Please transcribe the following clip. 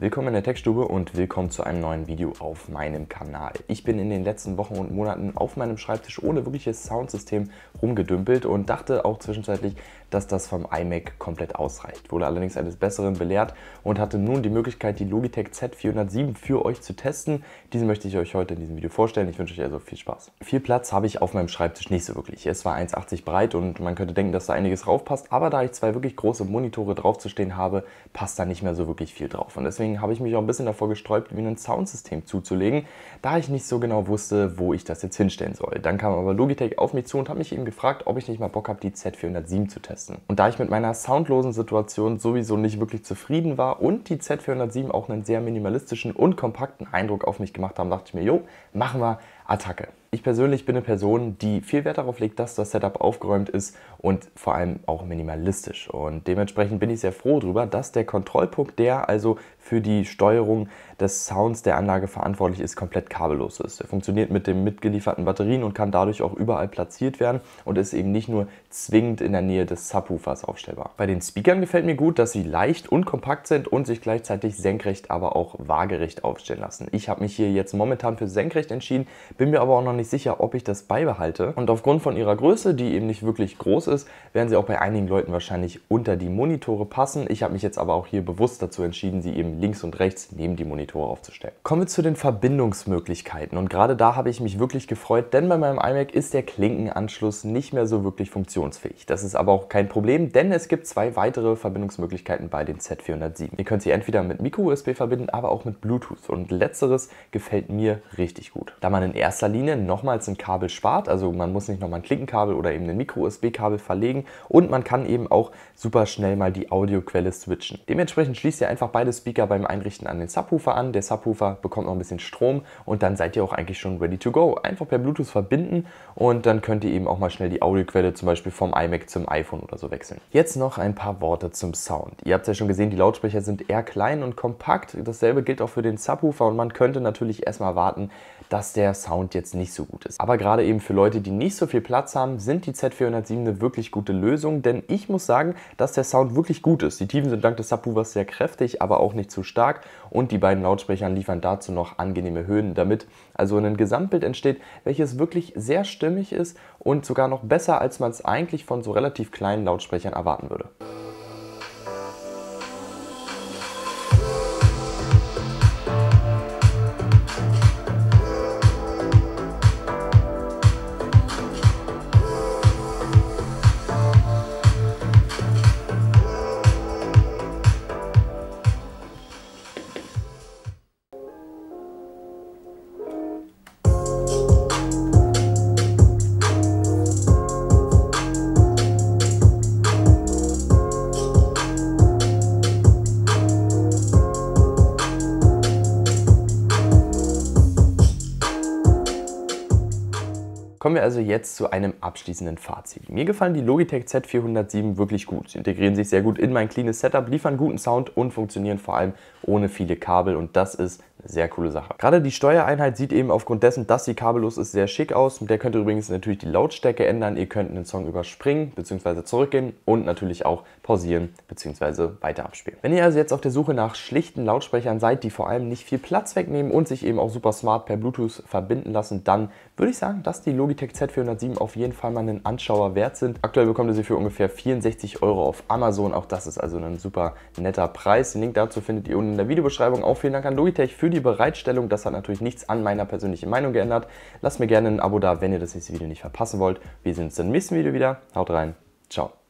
Willkommen in der Techstube und willkommen zu einem neuen Video auf meinem Kanal. Ich bin in den letzten Wochen und Monaten auf meinem Schreibtisch ohne wirkliches Soundsystem rumgedümpelt und dachte auch zwischenzeitlich, dass das vom iMac komplett ausreicht. Wurde allerdings eines Besseren belehrt und hatte nun die Möglichkeit, die Logitech Z407 für euch zu testen. Diese möchte ich euch heute in diesem Video vorstellen. Ich wünsche euch also viel Spaß. Viel Platz habe ich auf meinem Schreibtisch nicht so wirklich. Es war 1,80 breit und man könnte denken, dass da einiges drauf passt, aber da ich zwei wirklich große Monitore drauf zu stehen habe, passt da nicht mehr so wirklich viel drauf. Und deswegen deswegen habe ich mich auch ein bisschen davor gesträubt, mir ein Soundsystem zuzulegen, da ich nicht so genau wusste, wo ich das jetzt hinstellen soll. Dann kam aber Logitech auf mich zu und hat mich eben gefragt, ob ich nicht mal Bock habe, die Z407 zu testen. Und da ich mit meiner soundlosen Situation sowieso nicht wirklich zufrieden war und die Z407 auch einen sehr minimalistischen und kompakten Eindruck auf mich gemacht haben, dachte ich mir, jo, machen wir Attacke. Ich persönlich bin eine Person, die viel Wert darauf legt, dass das Setup aufgeräumt ist und vor allem auch minimalistisch. Und dementsprechend bin ich sehr froh darüber, dass der Kontrollpunkt, der also für die Steuerung des Sounds der Anlage verantwortlich ist, komplett kabellos ist. Er funktioniert mit den mitgelieferten Batterien und kann dadurch auch überall platziert werden und ist eben nicht nur zwingend in der Nähe des Subwoofers aufstellbar. Bei den Speakern gefällt mir gut, dass sie leicht und kompakt sind und sich gleichzeitig senkrecht, aber auch waagerecht aufstellen lassen. Ich habe mich hier jetzt momentan für senkrecht entschieden, bin mir aber auch noch nicht sicher, ob ich das beibehalte. Und aufgrund von ihrer Größe, die eben nicht wirklich groß ist, werden sie auch bei einigen Leuten wahrscheinlich unter die Monitore passen. Ich habe mich jetzt aber auch hier bewusst dazu entschieden, sie eben links und rechts neben die Monitore aufzustellen. Kommen wir zu den Verbindungsmöglichkeiten. Und gerade da habe ich mich wirklich gefreut, denn bei meinem iMac ist der Klinkenanschluss nicht mehr so wirklich funktionsfähig. Das ist aber auch kein Problem, denn es gibt zwei weitere Verbindungsmöglichkeiten bei dem Z407. Ihr könnt sie entweder mit Micro-USB verbinden, aber auch mit Bluetooth. Und letzteres gefällt mir richtig gut. Da man in erster Linie nochmals ein Kabel spart. Also man muss nicht nochmal ein Klinkenkabel oder eben ein Micro-USB-Kabel verlegen und man kann eben auch super schnell mal die Audioquelle switchen. Dementsprechend schließt ihr einfach beide Speaker beim Einrichten an den Subwoofer an. Der Subwoofer bekommt noch ein bisschen Strom und dann seid ihr auch eigentlich schon ready to go. Einfach per Bluetooth verbinden und dann könnt ihr eben auch mal schnell die Audioquelle zum Beispiel vom iMac zum iPhone oder so wechseln. Jetzt noch ein paar Worte zum Sound. Ihr habt ja schon gesehen, die Lautsprecher sind eher klein und kompakt. Dasselbe gilt auch für den Subwoofer und man könnte natürlich erstmal warten, dass der Sound Sound jetzt nicht so gut ist. Aber gerade eben für Leute, die nicht so viel Platz haben, sind die Z407 eine wirklich gute Lösung, denn ich muss sagen, dass der Sound wirklich gut ist. Die Tiefen sind dank des Subwoofers sehr kräftig, aber auch nicht zu stark und die beiden Lautsprechern liefern dazu noch angenehme Höhen, damit also ein Gesamtbild entsteht, welches wirklich sehr stimmig ist und sogar noch besser, als man es eigentlich von so relativ kleinen Lautsprechern erwarten würde. Kommen wir also jetzt zu einem abschließenden Fazit. Mir gefallen die Logitech Z407 wirklich gut. Sie integrieren sich sehr gut in mein cleanes Setup, liefern guten Sound und funktionieren vor allem ohne viele Kabel und das ist eine sehr coole Sache. Gerade die Steuereinheit sieht eben aufgrund dessen, dass sie kabellos ist, sehr schick aus. Mit der könnt ihr übrigens natürlich die Lautstärke ändern. Ihr könnt einen Song überspringen bzw. zurückgehen und natürlich auch pausieren bzw. weiter abspielen. Wenn ihr also jetzt auf der Suche nach schlichten Lautsprechern seid, die vor allem nicht viel Platz wegnehmen und sich eben auch super smart per Bluetooth verbinden lassen, dann würde ich sagen, dass die Logitech Logitech Z407 auf jeden Fall mal einen Anschauer wert sind. Aktuell bekommt ihr sie für ungefähr 64 Euro auf Amazon. Auch das ist also ein super netter Preis. Den Link dazu findet ihr unten in der Videobeschreibung. Auch vielen Dank an Logitech für die Bereitstellung. Das hat natürlich nichts an meiner persönlichen Meinung geändert. Lasst mir gerne ein Abo da, wenn ihr das nächste Video nicht verpassen wollt. Wir sehen uns im nächsten Video wieder. Haut rein. Ciao.